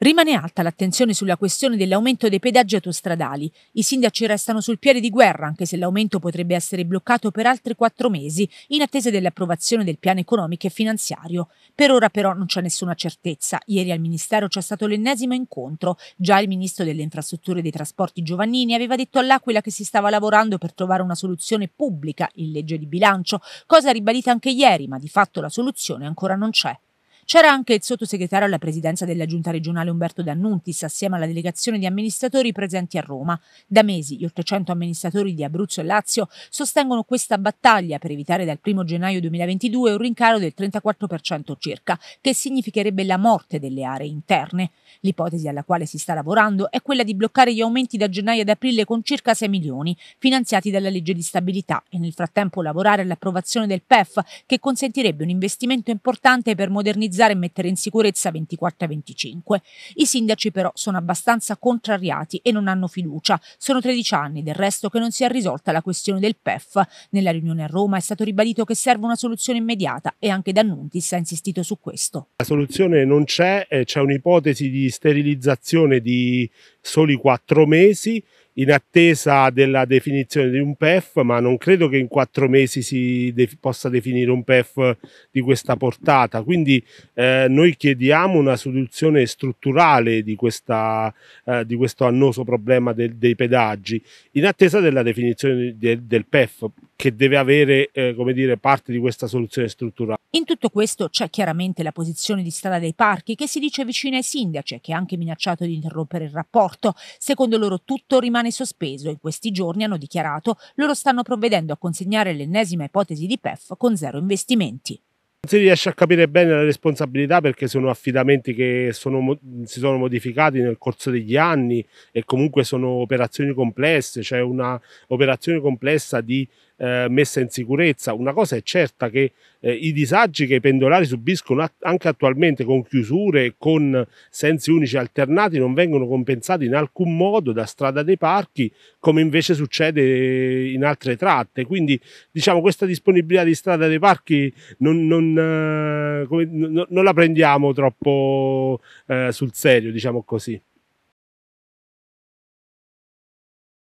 Rimane alta l'attenzione sulla questione dell'aumento dei pedaggi autostradali. I sindaci restano sul piede di guerra, anche se l'aumento potrebbe essere bloccato per altri quattro mesi, in attesa dell'approvazione del piano economico e finanziario. Per ora però non c'è nessuna certezza. Ieri al Ministero c'è stato l'ennesimo incontro. Già il Ministro delle Infrastrutture e dei Trasporti Giovannini aveva detto all'Aquila che si stava lavorando per trovare una soluzione pubblica in legge di bilancio, cosa ribadita anche ieri, ma di fatto la soluzione ancora non c'è. C'era anche il sottosegretario alla presidenza della giunta regionale Umberto D'Annuntis, assieme alla delegazione di amministratori presenti a Roma. Da mesi gli 800 amministratori di Abruzzo e Lazio sostengono questa battaglia per evitare dal 1 gennaio 2022 un rincaro del 34% circa, che significherebbe la morte delle aree interne. L'ipotesi alla quale si sta lavorando è quella di bloccare gli aumenti da gennaio ad aprile con circa 6 milioni, finanziati dalla legge di stabilità, e nel frattempo lavorare all'approvazione del PEF, che consentirebbe un investimento importante per modernizzare valorizzare e mettere in sicurezza 24 e 25. I sindaci però sono abbastanza contrariati e non hanno fiducia. Sono 13 anni del resto che non si è risolta la questione del PEF. Nella riunione a Roma è stato ribadito che serve una soluzione immediata e anche D'Annuntis ha insistito su questo. La soluzione non c'è, eh, c'è un'ipotesi di sterilizzazione di soli quattro mesi in attesa della definizione di un PEF, ma non credo che in quattro mesi si de possa definire un PEF di questa portata. Quindi eh, noi chiediamo una soluzione strutturale di, questa, eh, di questo annoso problema del, dei pedaggi in attesa della definizione de del PEF che deve avere eh, come dire, parte di questa soluzione strutturale. In tutto questo c'è chiaramente la posizione di strada dei parchi che si dice vicina ai sindaci e che ha anche minacciato di interrompere il rapporto. Secondo loro tutto rimane sospeso. e In questi giorni hanno dichiarato loro stanno provvedendo a consegnare l'ennesima ipotesi di PEF con zero investimenti. Non si riesce a capire bene la responsabilità perché sono affidamenti che sono, si sono modificati nel corso degli anni e comunque sono operazioni complesse, cioè una operazione complessa di eh, messa in sicurezza. Una cosa è certa che eh, i disagi che i pendolari subiscono at anche attualmente con chiusure con sensi unici alternati non vengono compensati in alcun modo da strada dei parchi come invece succede in altre tratte. Quindi diciamo questa disponibilità di strada dei parchi non, non, eh, come, non, non la prendiamo troppo eh, sul serio, diciamo così.